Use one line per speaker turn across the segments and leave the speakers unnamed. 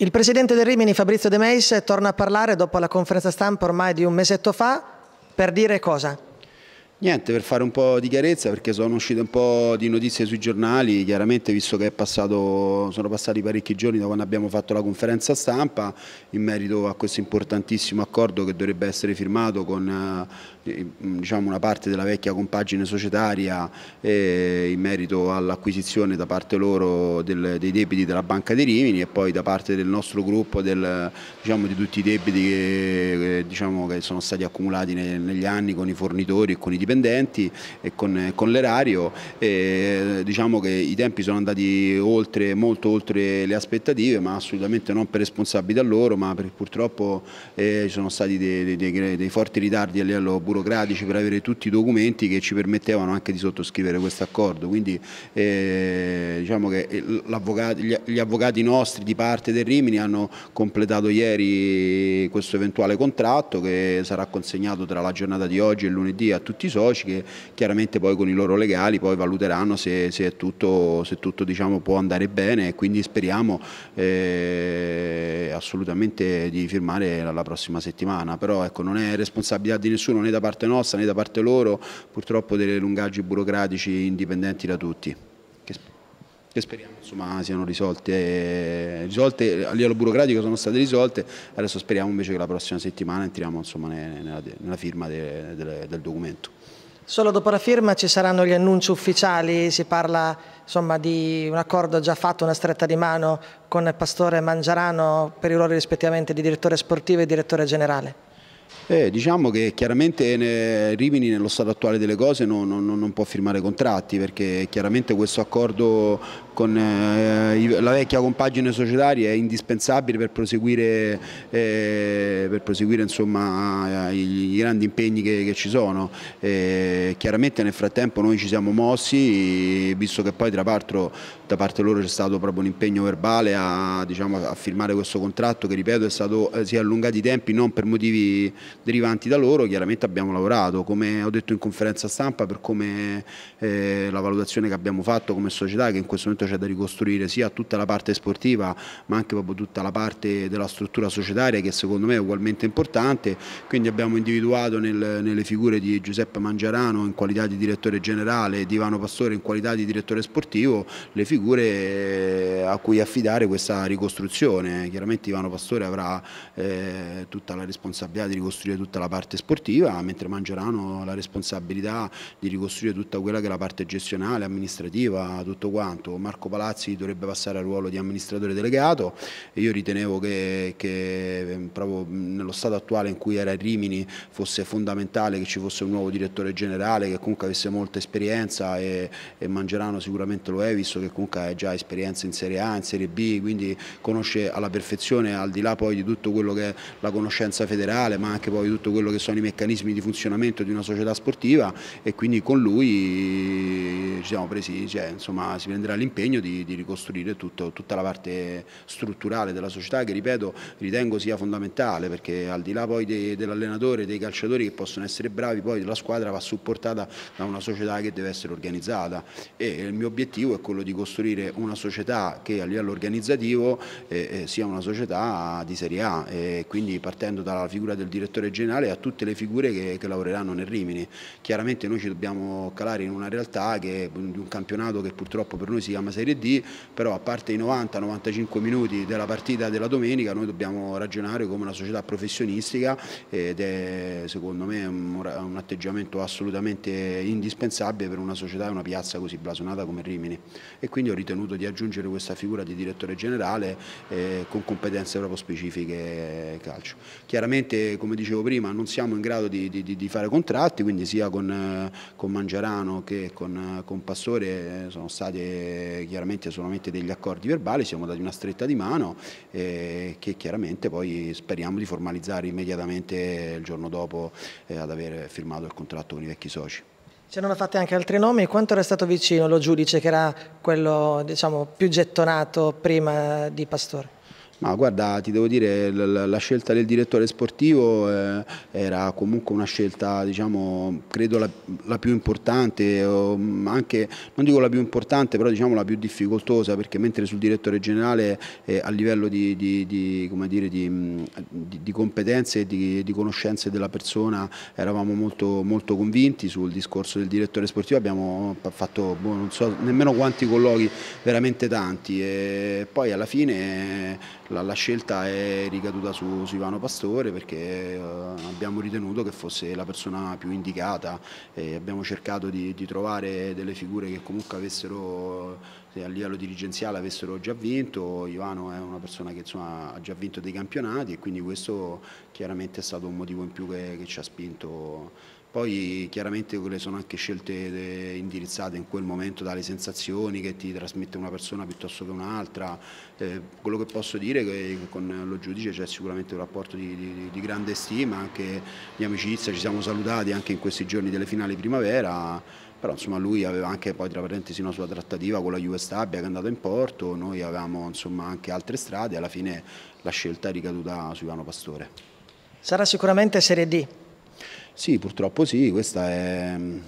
Il presidente del Rimini, Fabrizio De Meis, torna a parlare dopo la conferenza stampa ormai di un mesetto fa per dire cosa?
Niente, per fare un po' di chiarezza perché sono uscite un po' di notizie sui giornali, chiaramente visto che passato, sono passati parecchi giorni da quando abbiamo fatto la conferenza stampa in merito a questo importantissimo accordo che dovrebbe essere firmato con eh, eh, mm, diciamo, una parte della vecchia compagine societaria eh, in merito all'acquisizione da parte loro del, dei debiti della Banca dei Rimini e poi da parte del nostro gruppo del, diciamo, di tutti i debiti che, eh, diciamo, che sono stati accumulati ne, negli anni con i fornitori e con i dipendenti e con, eh, con l'erario. diciamo che i tempi sono andati oltre, molto oltre le aspettative ma assolutamente non per responsabilità loro ma per, purtroppo eh, ci sono stati dei, dei, dei, dei forti ritardi a livello burocratico burocratici per avere tutti i documenti che ci permettevano anche di sottoscrivere questo accordo. Quindi eh, diciamo che eh, avvocato, gli, avvocati nostri di parte del Rimini hanno completato ieri questo eventuale contratto che sarà consegnato tra la giornata di oggi e lunedì a tutti i soci che chiaramente poi con i loro legali poi valuteranno se, se tutto, se tutto diciamo, può andare bene e quindi speriamo eh, assolutamente di firmare la, la prossima settimana. Però ecco, non è responsabilità di nessuno né da parte parte nostra né da parte loro, purtroppo delle lungaggi burocratici indipendenti da tutti. Che, che speriamo insomma, siano risolte, risolte, a livello burocratico sono state risolte, adesso speriamo invece che la prossima settimana entriamo insomma, nella, nella, firma de, de, del documento.
Solo dopo la firma ci saranno gli annunci ufficiali, si parla insomma, di un accordo già fatto, una stretta di mano con Pastore Mangiarano per i ruoli rispettivamente di direttore sportivo e direttore generale.
Eh, diciamo che chiaramente Rimini nello stato attuale delle cose non, non, non può firmare contratti perché chiaramente questo accordo con eh, la vecchia compagine societaria è indispensabile per proseguire, eh, per proseguire insomma, i, i, grandi impegni che, che ci sono. Eh, chiaramente nel frattempo noi ci siamo mossi, visto che poi tra l'altro da parte loro c'è stato proprio un impegno verbale a, diciamo, a, firmare questo contratto che ripeto è stato, eh, si è allungato i tempi non per motivi derivanti da loro, chiaramente abbiamo lavorato, come ho detto in conferenza stampa, per come eh, la valutazione che abbiamo fatto come società, che in questo momento c'è da ricostruire sia tutta la parte sportiva, ma anche proprio tutta la parte della struttura societaria, che secondo me è ugualmente importante, quindi abbiamo individuato nel, nelle figure di Giuseppe Mangiarano in qualità di direttore generale e di Ivano Pastore in qualità di direttore sportivo, le figure eh, a cui affidare questa ricostruzione. Chiaramente Ivano Pastore avrà eh, tutta la responsabilità di ricostruire ricostruire tutta la parte sportiva, mentre Mangerano la responsabilità di ricostruire tutta quella che è la parte gestionale, amministrativa, tutto quanto. Marco Palazzi dovrebbe passare al ruolo di amministratore delegato e io ritenevo che, che ehm, proprio nello stato attuale in cui era Rimini fosse fondamentale che ci fosse un nuovo direttore generale che comunque avesse molta esperienza e, e Mangerano sicuramente lo è, visto che comunque ha già esperienza in Serie A, in Serie B, quindi conosce alla perfezione, al di là poi di tutto quello che è la conoscenza federale, ma anche poi poi tutto quello che sono i meccanismi di funzionamento di una società sportiva e quindi con lui eh, ci siamo presi, cioè, insomma, si prenderà l'impegno di, di, ricostruire tutto, tutta la parte strutturale della società che ripeto ritengo sia fondamentale perché al di là poi dell'allenatore, dei calciatori che possono essere bravi, poi la squadra va supportata da una società che deve essere organizzata e il mio obiettivo è quello di costruire una società che a livello organizzativo eh, eh sia una società di serie A e quindi partendo dalla figura del direttore regionale e a tutte le figure che, che lavoreranno nel Rimini. Chiaramente noi ci dobbiamo calare in una realtà che è un campionato che purtroppo per noi si chiama Serie D, però a parte i 90-95 minuti della partita della domenica noi dobbiamo ragionare come una società professionistica ed è secondo me un atteggiamento assolutamente indispensabile per una società e una piazza così blasonata come Rimini e quindi ho ritenuto di aggiungere questa figura di direttore generale eh, con competenze proprio specifiche eh, calcio. Chiaramente come dicevo dicevo prima, non siamo in grado di, di, di fare contratti, quindi sia con, eh, con Mangiarano che con, eh, con, Pastore eh, sono stati chiaramente solamente degli accordi verbali, siamo dati una stretta di mano eh, che chiaramente poi speriamo di formalizzare immediatamente il giorno dopo eh, ad aver firmato il contratto con i vecchi soci.
C'erano fatti anche altri nomi, quanto era stato vicino lo giudice che era quello diciamo, più gettonato prima di Pastore?
Ma guarda, ti devo dire, la, scelta del direttore sportivo eh, era comunque una scelta, diciamo, credo la, la più importante, mm, anche, non dico la più importante, però diciamo la più difficoltosa, perché mentre sul direttore generale eh, a livello di, di, di, dire, mm, di competenze e di, conoscenze della persona eravamo molto, molto, convinti sul discorso del direttore sportivo, abbiamo fatto, boh, non so nemmeno quanti colloqui, veramente tanti, e poi alla fine... Eh, la, la, scelta è ricaduta su, su Ivano Pastore perché eh, abbiamo ritenuto che fosse la persona più indicata e abbiamo cercato di, di trovare delle figure che comunque avessero a livello dirigenziale avessero già vinto, Ivano è una persona che insomma, ha già vinto dei campionati e quindi questo chiaramente è stato un motivo in più che, che ci ha spinto poi chiaramente quelle sono anche scelte eh, indirizzate in quel momento dalle sensazioni che ti trasmette una persona piuttosto che un'altra. Eh, quello che posso dire è che con lo giudice c'è sicuramente un rapporto di, di, di, grande stima, anche di amicizia, ci siamo salutati anche in questi giorni delle finali primavera, però insomma lui aveva anche poi tra parentesi una sua trattativa con la Juve Stabia che è andata in porto, noi avevamo insomma anche altre strade, alla fine la scelta è ricaduta su Ivano Pastore. Sarà sicuramente Serie D sì, purtroppo sì, questa è... Mm,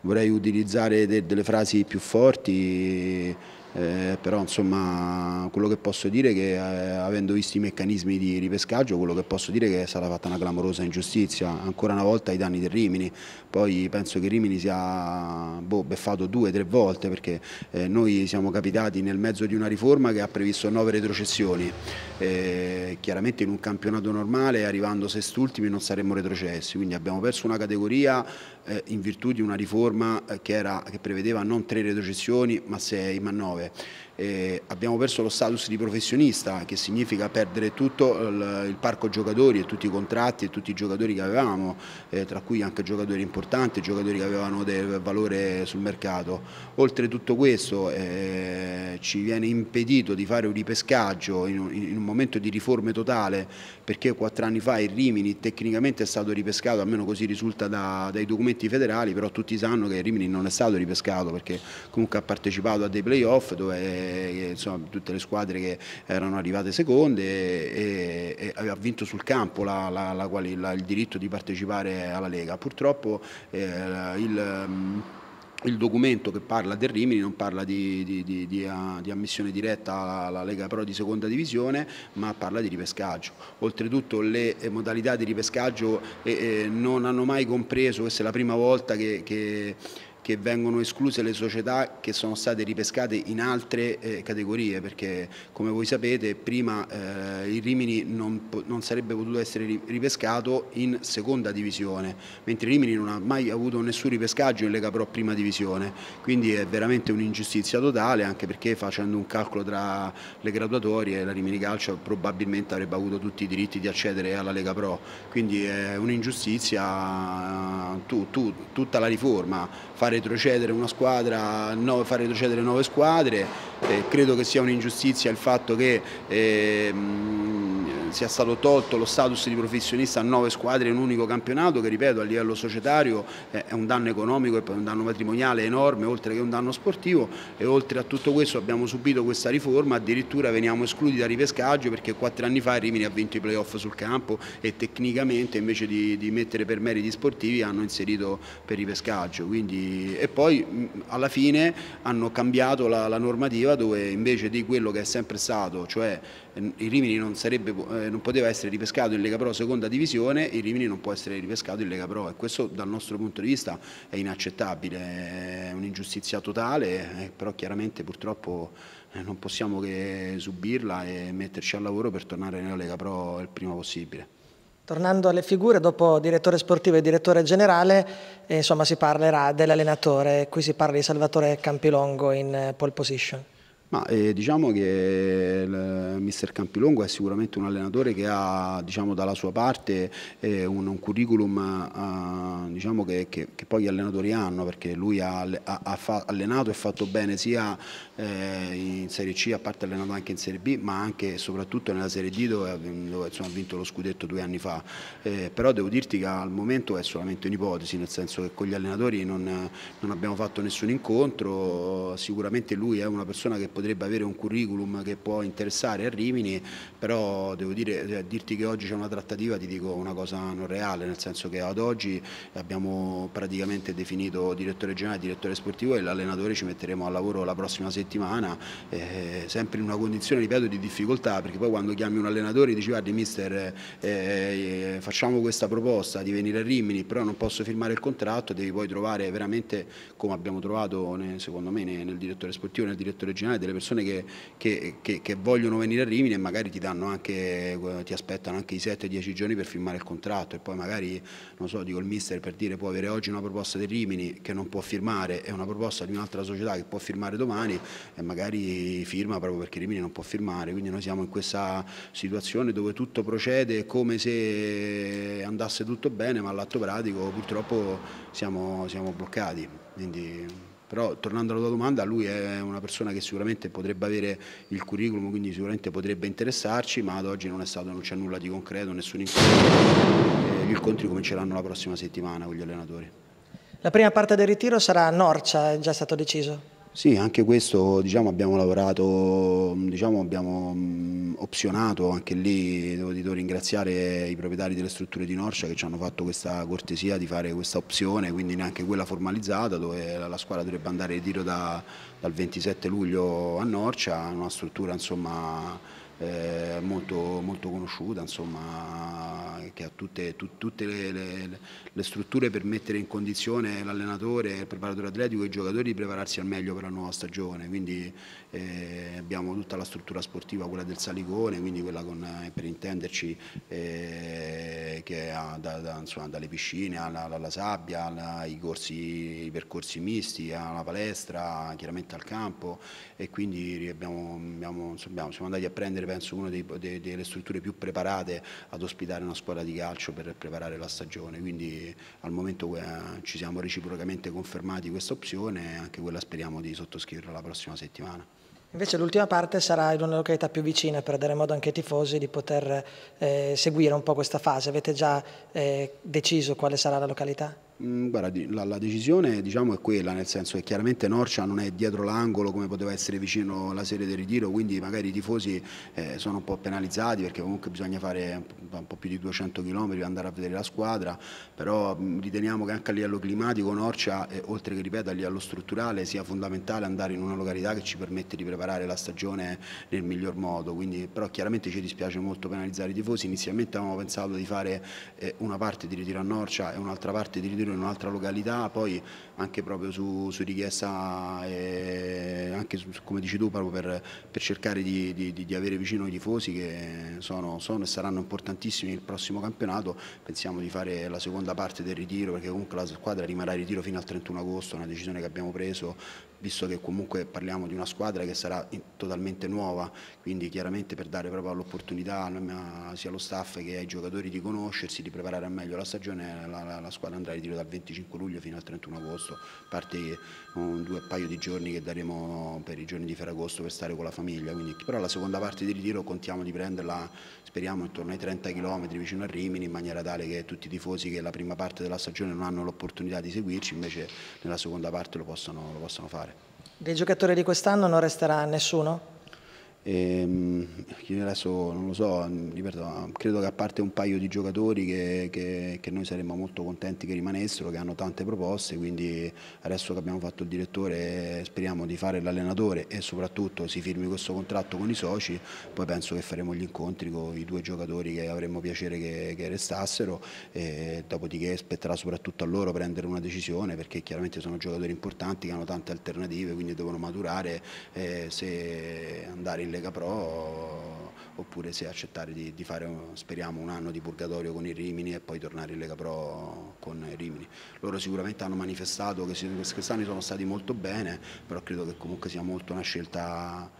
vorrei utilizzare de delle frasi più forti eh, però insomma quello che posso dire è che eh, avendo visto i meccanismi di ripescaggio quello che posso dire è che è stata fatta una clamorosa ingiustizia ancora una volta ai danni del Rimini poi penso che Rimini sia boh, beffato due o tre volte perché eh, noi siamo capitati nel mezzo di una riforma che ha previsto nove retrocessioni eh, chiaramente in un campionato normale arrivando sest'ultimi non saremmo retrocessi quindi abbiamo perso una categoria eh, in virtù di una riforma eh, che, era, che prevedeva non tre retrocessioni ma sei, ma nove eh, abbiamo perso lo status di professionista che significa perdere tutto il, il, parco giocatori e tutti i contratti e tutti i giocatori che avevamo, eh, tra cui anche giocatori importanti, giocatori che avevano del valore sul mercato. Oltre tutto questo eh, ci viene impedito di fare un ripescaggio in, in un momento di riforme totale perché quattro anni fa il Rimini tecnicamente è stato ripescato, almeno così risulta da, dai documenti federali, però tutti sanno che il Rimini non è stato ripescato perché comunque ha partecipato a dei playoff dove eh, insomma, tutte le squadre che erano arrivate seconde e, e, e ha vinto sul campo la, la, la, il diritto di partecipare alla Lega. Purtroppo eh, il mm, il documento che parla del Rimini non parla di, di, di, di, ah, ammissione diretta alla Lega Pro di seconda divisione ma parla di ripescaggio. Oltretutto le eh, modalità di ripescaggio eh, non hanno mai compreso, questa è la prima volta che, che che vengono escluse le società che sono state ripescate in altre eh, categorie perché come voi sapete prima eh, il Rimini non, non, sarebbe potuto essere ripescato in seconda divisione mentre Rimini non ha mai avuto nessun ripescaggio in Lega Pro prima divisione quindi è veramente un'ingiustizia totale anche perché facendo un calcolo tra le graduatorie la Rimini Calcio probabilmente avrebbe avuto tutti i diritti di accedere alla Lega Pro quindi è un'ingiustizia tu, tu, tutta la riforma fare retrocedere una squadra, fa retrocedere nove squadre, eh, credo che sia un'ingiustizia il fatto che... Eh, mh, sia stato tolto lo status di professionista a nove squadre in un unico campionato che ripeto a livello societario è un danno economico e un danno matrimoniale enorme oltre che un danno sportivo e oltre a tutto questo abbiamo subito questa riforma addirittura veniamo esclusi da ripescaggio perché quattro anni fa Rimini ha vinto i playoff sul campo e tecnicamente invece di, di mettere per meriti sportivi hanno inserito per ripescaggio quindi, e poi alla fine hanno cambiato la, la normativa dove invece di quello che è sempre stato cioè il Rimini non sarebbe eh, non poteva essere ripescato in Lega Pro seconda divisione, il Rimini non può essere ripescato in Lega Pro e questo dal nostro punto di vista è inaccettabile, è un'ingiustizia totale, eh, però chiaramente purtroppo eh, non possiamo che subirla e metterci al lavoro per tornare nella Lega Pro il prima possibile. Tornando alle figure, dopo direttore sportivo
e direttore generale, insomma, si parlerà dell'allenatore, qui si parla di Salvatore Campilongo in pole position.
Ma eh, diciamo che il mister Campilongo è sicuramente un allenatore che ha diciamo, dalla sua parte eh, un, un, curriculum eh, diciamo che, che, che, poi gli allenatori hanno perché lui ha, ha, ha allenato e fatto bene sia eh, in Serie C, a parte allenato anche in Serie B, ma anche e soprattutto nella Serie D dove, dove insomma, ha vinto lo scudetto due anni fa. Eh, però devo dirti che al momento è solamente un'ipotesi, nel senso che con gli allenatori non, non abbiamo fatto nessun incontro, sicuramente lui è una persona che potrebbe avere un curriculum che può interessare a Rimini, però devo dire, cioè, dirti che oggi c'è una trattativa ti dico una cosa non reale, nel senso che ad oggi abbiamo praticamente definito direttore generale, direttore sportivo e l'allenatore ci metteremo al lavoro la prossima settimana, eh, sempre in una condizione, ripeto, di difficoltà, perché poi quando chiami un allenatore e dici guardi mister eh, eh facciamo questa proposta di venire a Rimini, però non posso firmare il contratto, devi poi trovare veramente come abbiamo trovato secondo me nel direttore sportivo, e nel direttore generale, delle persone che, che, che, che, vogliono venire a Rimini e magari ti, anche, eh, ti aspettano anche i 7-10 giorni per firmare il contratto e poi magari, non so, dico il mister per dire può avere oggi una proposta di Rimini che non può firmare e una proposta di un'altra società che può firmare domani e magari firma proprio perché Rimini non può firmare, quindi noi siamo in questa situazione dove tutto procede come se andasse tutto bene ma all'atto pratico purtroppo siamo, siamo bloccati. Quindi però tornando alla tua domanda, lui è una persona che sicuramente potrebbe avere il curriculum, quindi sicuramente potrebbe interessarci, ma ad oggi non, c'è nulla di concreto, nessun incontro. Gli eh, incontri cominceranno la prossima settimana con gli allenatori.
La prima parte del ritiro sarà a Norcia, è già stato deciso?
Sì, anche questo diciamo, abbiamo lavorato, diciamo, abbiamo opzionato, anche lì devo, devo, ringraziare i proprietari delle strutture di Norcia che ci hanno fatto questa cortesia di fare questa opzione, quindi neanche quella formalizzata dove la squadra dovrebbe andare in tiro da, dal 27 luglio a Norcia, una struttura insomma eh, molto, molto, conosciuta, insomma, che ha tutte, tut, tutte le, le, le, strutture per mettere in condizione l'allenatore, il preparatore atletico e i giocatori di prepararsi al meglio per la nuova stagione. Quindi eh, abbiamo tutta la struttura sportiva, quella del Salicone, quindi quella con, eh, per intenderci eh, che ha da, da, insomma, dalle piscine alla, alla, alla sabbia, alla, i, corsi, i percorsi misti, alla palestra, chiaramente al campo e quindi abbiamo, abbiamo, insomma, siamo andati a prendere penso una dei, dei, delle strutture più preparate ad ospitare una squadra di calcio per preparare la stagione, quindi al momento eh, ci siamo reciprocamente confermati questa opzione e anche quella speriamo di sottoscriverla la prossima settimana.
Invece l'ultima parte sarà in una località più vicina per dare modo anche ai tifosi di poter eh, seguire un po' questa fase. Avete già eh, deciso quale sarà la località?
Mm, guarda, la, la decisione diciamo, è quella, nel senso che chiaramente Norcia non è dietro l'angolo come poteva essere vicino la serie del ritiro, quindi magari i tifosi eh, sono un po' penalizzati perché comunque bisogna fare un po' più di 200 km per andare a vedere la squadra, però mm, riteniamo che anche a livello climatico Norcia, eh, oltre che ripeto a livello strutturale, sia fondamentale andare in una località che ci permette di preparare la stagione nel miglior modo, quindi, però chiaramente ci dispiace molto penalizzare i tifosi, inizialmente avevamo pensato di fare eh, una parte di ritiro a Norcia e un'altra parte di ritiro in un'altra località, poi anche proprio su, su richiesta e eh, anche su, come dici tu proprio per, per cercare di, di, di, avere vicino i tifosi che sono, sono, e saranno importantissimi nel prossimo campionato, pensiamo di fare la seconda parte del ritiro perché comunque la squadra rimarrà in ritiro fino al 31 agosto, una decisione che abbiamo preso visto che comunque parliamo di una squadra che sarà in, totalmente nuova, quindi chiaramente per dare proprio l'opportunità sia allo staff che ai giocatori di conoscersi, di preparare al meglio la stagione, la, la, la squadra andrà in ritiro dal 25 luglio fino al 31 agosto. Ferragosto, a parte un, due, paio di giorni che daremo per i giorni di Ferragosto per stare con la famiglia, quindi, però la seconda parte di ritiro contiamo di prenderla, speriamo intorno ai 30 km vicino a Rimini, in maniera tale che tutti i tifosi che la prima parte della stagione non hanno l'opportunità di seguirci, invece nella seconda parte lo possano, lo possano fare. Dei
giocatori di quest'anno non resterà nessuno?
Ehm, io adesso non lo so, ripeto, credo che a parte un paio di giocatori che, che, che, noi saremmo molto contenti che rimanessero, che hanno tante proposte, quindi adesso che abbiamo fatto il direttore speriamo di fare l'allenatore e soprattutto si firmi questo contratto con i soci, poi penso che faremo gli incontri con i due giocatori che avremmo piacere che, che restassero e dopodiché spetterà soprattutto a loro prendere una decisione perché chiaramente sono giocatori importanti che hanno tante alternative, quindi devono maturare se andare in in Lega Pro oppure se accettare di, di fare, speriamo, un anno di purgatorio con i Rimini e poi tornare in Lega Pro con i Rimini. Loro sicuramente hanno manifestato che quest'anno sono stati molto bene, però credo che comunque sia molto una scelta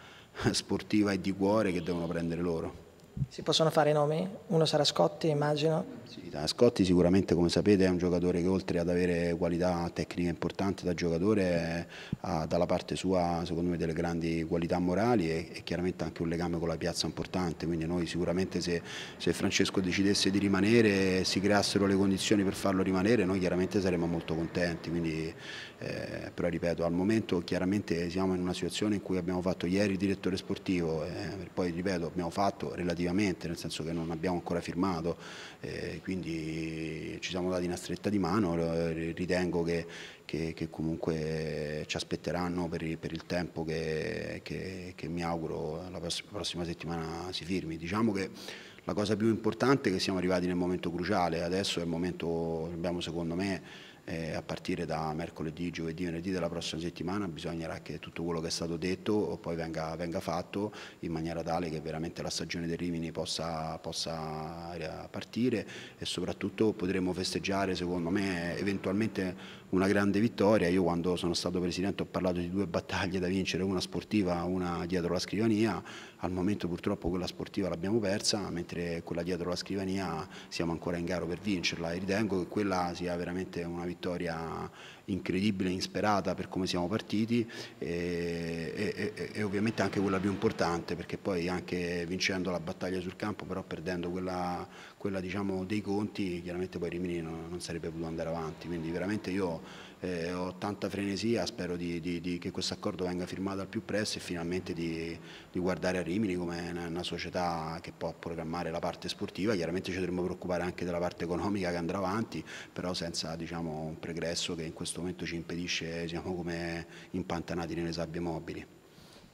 sportiva e di cuore che devono prendere loro.
Si possono fare i nomi? Uno sarà Scotti, immagino.
Sì, Scotti sicuramente, come sapete, è un giocatore che oltre ad avere qualità tecnica importanti da giocatore, ha dalla parte sua, secondo me, delle grandi qualità morali e, e chiaramente anche un legame con la piazza importante. Quindi noi sicuramente se, se, Francesco decidesse di rimanere e si creassero le condizioni per farlo rimanere, noi chiaramente saremmo molto contenti. Quindi, eh, però ripeto, al momento chiaramente siamo in una situazione in cui abbiamo fatto ieri il direttore sportivo, eh, poi ripeto, abbiamo fatto relativamente relativamente, nel senso che non abbiamo ancora firmato, eh, quindi ci siamo dati una stretta di mano, eh, ritengo che, che, che comunque ci aspetteranno per, per il tempo che, che, mi auguro la prossima settimana si firmi. Diciamo che la cosa più importante è che siamo arrivati nel momento cruciale, adesso è il momento, abbiamo secondo me eh, a partire da mercoledì, giovedì, venerdì della prossima settimana bisognerà che tutto quello che è stato detto poi venga, venga fatto in maniera tale che veramente la stagione del Rimini possa, possa eh, partire e soprattutto potremo festeggiare secondo me eventualmente una grande vittoria. Io quando sono stato presidente ho parlato di due battaglie da vincere, una sportiva, e una dietro la scrivania, al momento purtroppo quella sportiva l'abbiamo persa, mentre quella dietro la scrivania siamo ancora in gara per vincerla e ritengo che quella sia veramente una vittoria vittoria incredibile, insperata per come siamo partiti e, e, e, e, ovviamente anche quella più importante perché poi anche vincendo la battaglia sul campo però perdendo quella, quella diciamo, dei conti, chiaramente poi Rimini non, non, sarebbe potuto andare avanti, quindi veramente io eh, ho tanta frenesia, spero di, di, di, che questo accordo venga firmato al più presto e finalmente di, di guardare a Rimini come una, una, società che può programmare la parte sportiva, chiaramente ci dovremmo preoccupare anche della parte economica che andrà avanti, però senza diciamo, un pregresso che in questo momento ci impedisce, siamo come impantanati nelle sabbie mobili.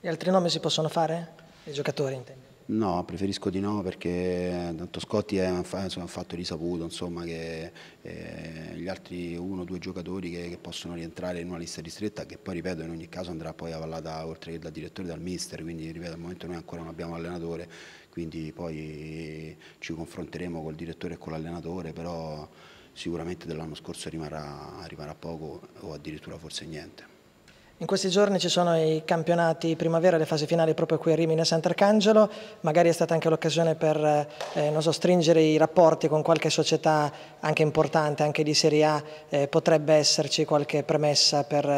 E altri nomi si possono fare? I giocatori intendo.
No, preferisco di no perché eh, tanto Scotti è un, fatto risaputo, insomma, che eh, gli altri uno o due giocatori che, che, possono rientrare in una lista ristretta che poi, ripeto, in ogni caso andrà poi avallata oltre che dal direttore dal mister, quindi, ripeto, al momento noi ancora non abbiamo allenatore, quindi poi ci confronteremo col direttore e con l'allenatore, però sicuramente dell'anno scorso rimarrà, rimarrà poco o addirittura forse niente.
In questi giorni ci sono i campionati primavera, le fasi finali proprio qui a Rimini e Sant'Arcangelo, magari è stata anche l'occasione per eh, so, stringere i rapporti con qualche società anche importante, anche di Serie A, eh, potrebbe esserci qualche premessa per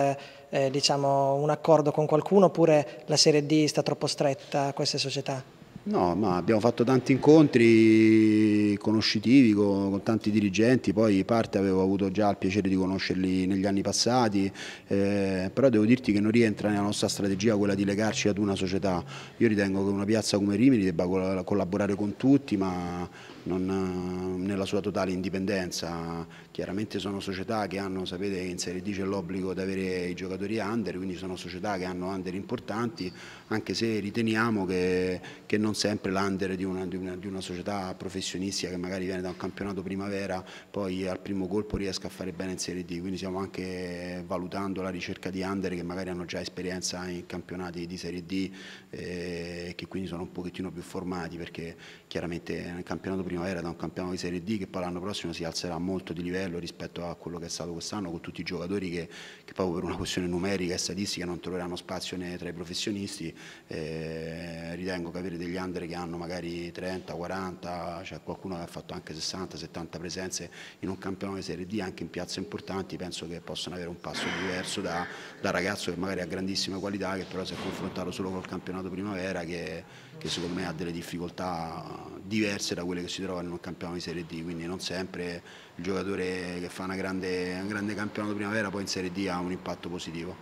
eh, diciamo, un accordo con qualcuno oppure la Serie D sta troppo stretta a queste società?
No, ma abbiamo fatto tanti incontri conoscitivi con, con, tanti dirigenti, poi parte avevo avuto già il piacere di conoscerli negli anni passati, eh, però devo dirti che non rientra nella nostra strategia quella di legarci ad una società. Io ritengo che una piazza come Rimini debba collaborare con tutti, ma non, nella sua totale indipendenza. Chiaramente sono società che hanno, sapete che in Serie D c'è l'obbligo di avere i giocatori under, quindi sono società che hanno under importanti, anche se riteniamo che, che non sempre l'under di una, di, di una, società professionistica che magari viene da un campionato primavera poi al primo colpo riesca a fare bene in Serie D, quindi stiamo anche valutando la ricerca di under che magari hanno già esperienza in campionati di Serie D eh, e eh, che quindi sono un pochettino più formati perché chiaramente nel campionato primavera da un campionato di Serie D 3D che poi l'anno prossimo si alzerà molto di livello rispetto a quello che è stato quest'anno con tutti i giocatori che, che proprio per una questione numerica e statistica non troveranno spazio né tra i professionisti. Eh, ritengo che avere degli under che hanno magari 30, 40, cioè qualcuno che ha fatto anche 60, 70 presenze in un campionato di Serie D anche in piazze importanti penso che possano avere un passo diverso da, da ragazzo che magari ha grandissime qualità che però si è confrontato solo col campionato primavera che che secondo me ha delle difficoltà diverse da quelle che si trovano in un campionato di Serie D, quindi non sempre il giocatore che fa grande, un grande campionato primavera poi in Serie D ha un impatto positivo.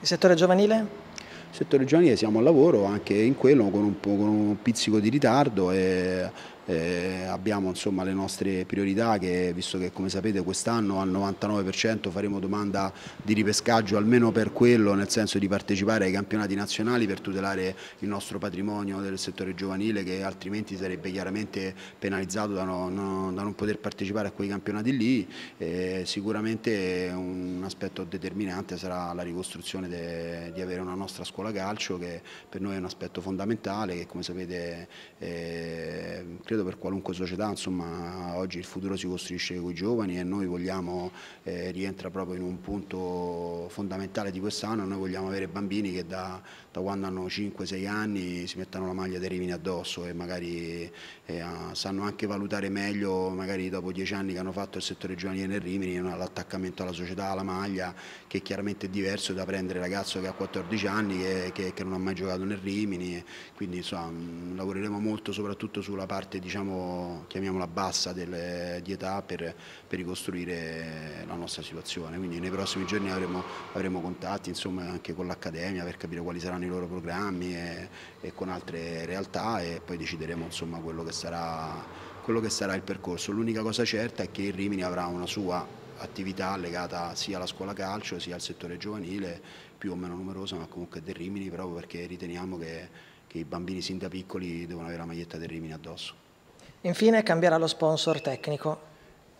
Il settore giovanile? settore giovanile siamo al lavoro anche in quello con un, con un pizzico di ritardo e eh, abbiamo insomma, le nostre priorità che visto che come sapete quest'anno al 99% faremo domanda di ripescaggio almeno per quello nel senso di partecipare ai campionati nazionali per tutelare il nostro patrimonio del settore giovanile che altrimenti sarebbe chiaramente penalizzato da, no, no, da non poter partecipare a quei campionati lì eh, sicuramente un aspetto determinante sarà la ricostruzione de, di avere una nostra scuola calcio che per noi è un aspetto fondamentale che come sapete eh, credo credo per qualunque società, insomma oggi il futuro si costruisce con i giovani e noi vogliamo, eh, rientra proprio in un punto fondamentale di quest'anno, noi vogliamo avere bambini che da, da quando hanno 5-6 anni si mettano la maglia dei Rimini addosso e magari eh, sanno anche valutare meglio, magari dopo 10 anni che hanno fatto il settore giovanile nel Rimini, l'attaccamento alla società, alla maglia, che chiaramente è diverso da prendere ragazzo che ha 14 anni che, che, che non ha mai giocato nel Rimini, quindi insomma, lavoreremo molto soprattutto sulla parte di diciamo, chiamiamola bassa del, di età per, per, ricostruire la nostra situazione. Quindi nei prossimi giorni avremo, avremo contatti insomma, anche con l'Accademia per capire quali saranno i loro programmi e, e con altre realtà e poi decideremo insomma, quello, che sarà, quello che sarà il percorso. L'unica cosa certa è che il Rimini avrà una sua attività legata sia alla scuola calcio sia al settore giovanile, più o meno numerosa ma comunque del Rimini proprio perché riteniamo che, che i bambini sin da piccoli devono avere la maglietta del Rimini addosso.
Infine cambierà lo sponsor tecnico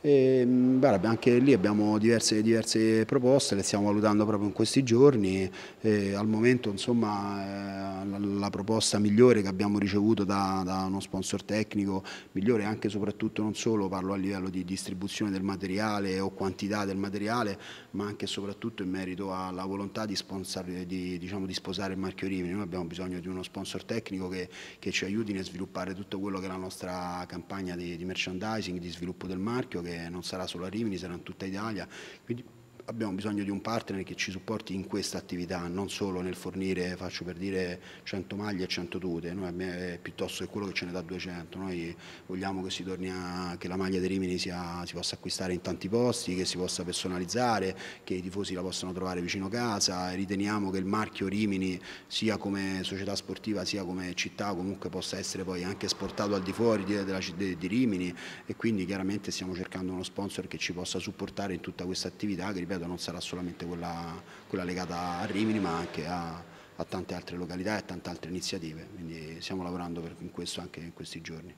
e, ehm, guarda, anche lì abbiamo diverse, diverse, proposte, le stiamo valutando proprio in questi giorni. E, al momento insomma, eh, la, la, proposta migliore che abbiamo ricevuto da, da, uno sponsor tecnico, migliore anche e soprattutto non solo, parlo a livello di distribuzione del materiale o quantità del materiale, ma anche e soprattutto in merito alla volontà di, sponsor, di, diciamo, di sposare il marchio Rimini. Noi abbiamo bisogno di uno sponsor tecnico che, che, ci aiuti nel sviluppare tutto quello che è la nostra campagna di, di merchandising, di sviluppo del marchio. Che, non sarà solo a Rimini, sarà in tutta Italia. Quindi abbiamo bisogno di un partner che ci supporti in questa attività, non solo nel fornire, faccio per dire, 100 maglie e 100 tute, noi, eh, piuttosto che quello che ce ne dà 200, noi vogliamo che, a, che la maglia di Rimini sia, si possa acquistare in tanti posti, che si possa personalizzare, che i tifosi la possano trovare vicino casa, riteniamo che il marchio Rimini sia come società sportiva sia come città comunque possa essere poi anche esportato al di fuori di, della, di, di Rimini e quindi chiaramente stiamo cercando uno sponsor che ci possa supportare in tutta questa attività che ripeto ripeto, non sarà solamente quella, quella legata a Rimini, ma anche a, a tante altre località e a tante altre iniziative. Quindi stiamo lavorando per, in questo anche in questi giorni.